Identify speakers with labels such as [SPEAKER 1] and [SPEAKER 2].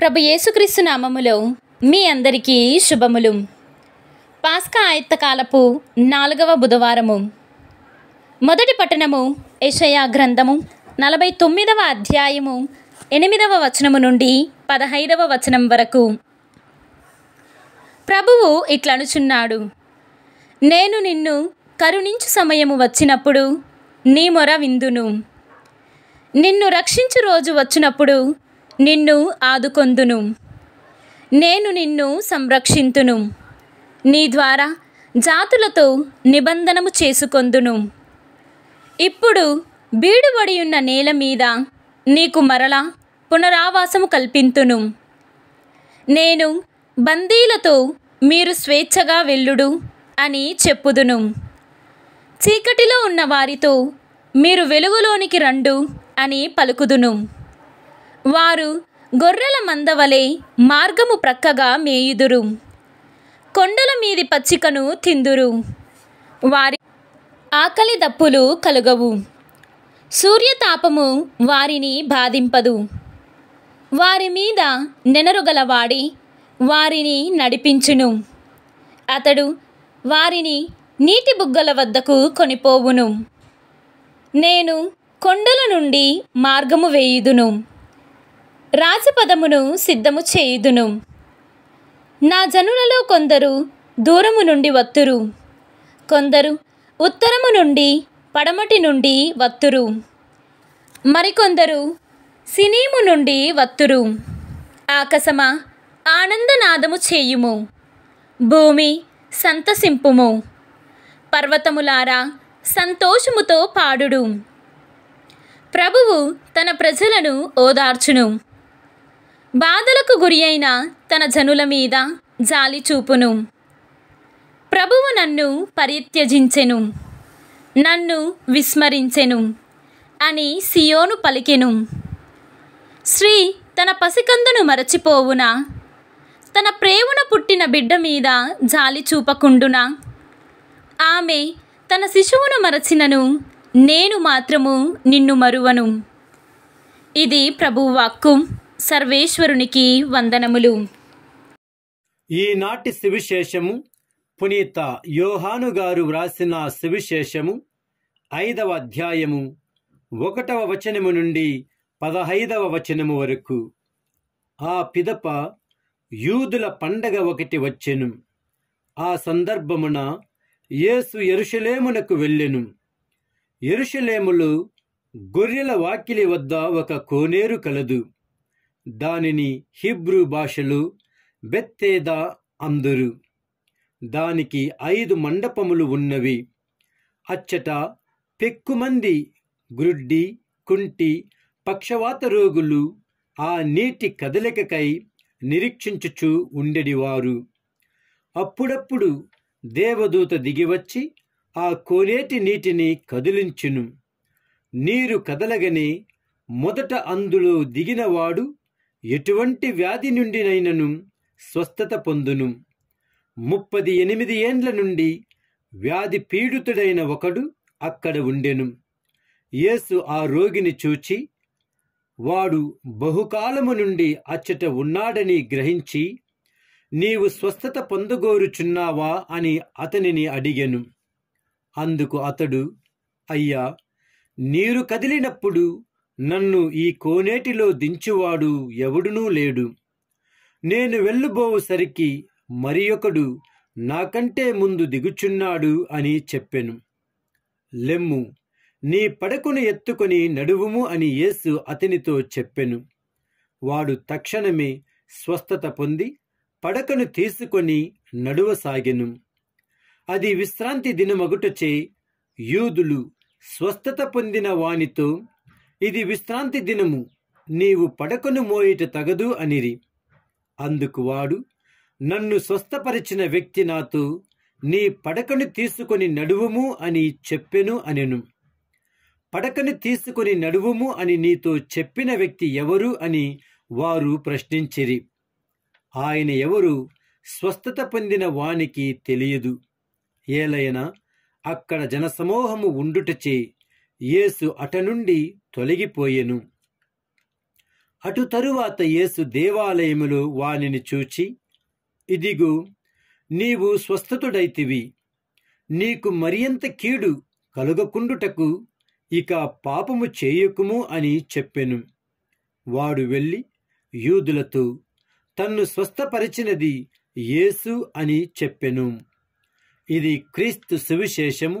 [SPEAKER 1] ప్రభు యేసుక్రీస్తు నామములో మీ అందరికీ శుభములు పాస్కా కాలపు నాలుగవ బుధవారము మొదటి పట్టణము యషయా గ్రంథము నలభై తొమ్మిదవ అధ్యాయము ఎనిమిదవ వచనము నుండి పదహైదవ వచనం వరకు ప్రభువు ఇట్లనుచున్నాడు నేను నిన్ను కరుణించు సమయము వచ్చినప్పుడు నీ మొర విందును నిన్ను రక్షించు రోజు వచ్చినప్పుడు నిన్ను ఆదుకొందును నేను నిన్ను సంరక్షింతును నీ ద్వారా జాతులతో నిబంధనము చేసుకొందును ఇప్పుడు బీడుబడి ఉన్న నేల మీద నీకు మరలా పునరావాసము కల్పింతును నేను బందీలతో మీరు స్వేచ్ఛగా వెళ్ళుడు అని చెప్పుదును చీకటిలో ఉన్న వారితో మీరు వెలుగులోనికి రండు అని పలుకుదును వారు గొర్రెల మందవలే మార్గము ప్రక్కగా మేయుదురు కొండల మీది పచ్చికను తిందురు వారి ఆకలి దప్పులు కలుగవు సూర్యతాపము వారిని బాధింపదు వారి మీద నెనరుగలవాడి వారిని నడిపించును అతడు వారిని నీటి బుగ్గల వద్దకు కొనిపోవును నేను కొండల నుండి మార్గము వేయుదును రాజపదమును సిద్ధము చేయుదును నా జనులలో కొందరు దూరము నుండి వత్తురు కొందరు ఉత్తరము నుండి పడమటి నుండి వత్తురు మరికొందరు సినీము నుండి వత్తురు ఆకసమా ఆనందనాదము చేయుము భూమి సంతసింపుము పర్వతములారా సంతోషముతో పాడుడు ప్రభువు తన ప్రజలను ఓదార్చును బాధలకు గురి అయిన తన జనుల మీద జాలి చూపును ప్రభువు నన్ను పరిత్యజించెను నన్ను విస్మరించెను అని సియోను పలికెను శ్రీ తన పసికందును మరచిపోవునా తన ప్రేమను పుట్టిన బిడ్డ మీద జాలి చూపకుండునా ఆమె తన శిశువును మరచినను నేను మాత్రము నిన్ను మరువను ఇది ప్రభువాక్కు సర్వేశ్వరునికి వందనములు
[SPEAKER 2] ఈనాటి సువిశేషము పునీత యోహాను గారు వ్రాసిన సువిశేషము ఐదవ అధ్యాయము ఒకటవ వచనము నుండి పదహైదవ వచనము వరకు ఆ పిదప యూదుల పండగ ఒకటి వచ్చెను ఆ సందర్భమున యేసు ఎరుషలేమునకు వెళ్ళెను ఎరుషలేములు గొర్రెల వాకిలి వద్ద ఒక కోనేరు కలదు దానిని హిబ్రూ భాషలు బెత్తేదా అందురు దానికి ఐదు మండపములు ఉన్నవి అచ్చట పెక్కుమంది గ్రుడ్డి కుంటి పక్షవాత రోగులు ఆ నీటి కదలికకై నిరీక్షించుచు ఉండెడివారు అప్పుడప్పుడు దేవదూత దిగివచ్చి ఆ కోనేటి నీటిని కదిలించును నీరు కదలగని మొదట అందులో దిగినవాడు ఎటువంటి వ్యాధి నుండినైనను స్వస్థత పొందును ముప్పది ఎనిమిది ఏండ్ల నుండి వ్యాధి పీడితుడైన ఒకడు అక్కడ ఉండెను యేసు ఆ రోగిని చూచి వాడు బహుకాలము నుండి అచ్చట ఉన్నాడని గ్రహించి నీవు స్వస్థత పొందగోరుచున్నావా అని అతనిని అడిగెను అందుకు అతడు అయ్యా నీరు కదిలినప్పుడు నన్ను ఈ కోనేటిలో దించువాడు ఎవడునూ లేడు నేను వెళ్ళుబోవుసరికి మరి ఒకడు నాకంటే ముందు దిగుచున్నాడు అని చెప్పెను లెమ్ము నీ పడకును ఎత్తుకొని నడువుము అని యేసు అతనితో చెప్పెను వాడు తక్షణమే స్వస్థత పొంది పడకను తీసుకొని నడువసాగెను అది విశ్రాంతి దినమగుటచే యూదులు స్వస్థత పొందిన వానితో ఇది విశ్రాంతి దినము నీవు పడకను మోయిట తగదు అనిరి అందుకు వాడు నన్ను స్వస్థపరిచిన వ్యక్తి నాతో నీ పడకను తీసుకొని నడువుము అని చెప్పెను అనెను పడకను తీసుకొని నడువుము అని నీతో చెప్పిన వ్యక్తి ఎవరు అని వారు ప్రశ్నించిరి ఆయన ఎవరు స్వస్థత పొందిన వానికి తెలియదు ఏలైనా అక్కడ జనసమూహము ఉండుటచే యేసు అటనుండి తొలగిపోయెను అటు తరువాత యేసు దేవాలయములో వానిని చూచి ఇదిగు నీవు స్వస్థతుడైతివి నీకు మరింత కీడు కలుగకుండుటకు ఇక పాపము చేయకుము అని చెప్పెను వాడు వెళ్ళి యూదులతో తన్ను స్వస్థపరిచినది యేసు అని చెప్పెను ఇది క్రీస్తు సువిశేషము